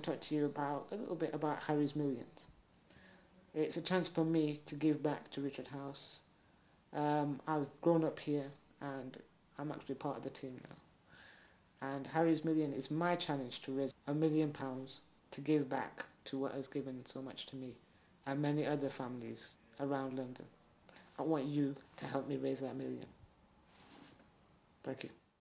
talk to you about a little bit about Harry's Millions. It's a chance for me to give back to Richard House. Um, I've grown up here and I'm actually part of the team now. And Harry's Million is my challenge to raise a million pounds to give back to what has given so much to me and many other families around London. I want you to help me raise that million. Thank you.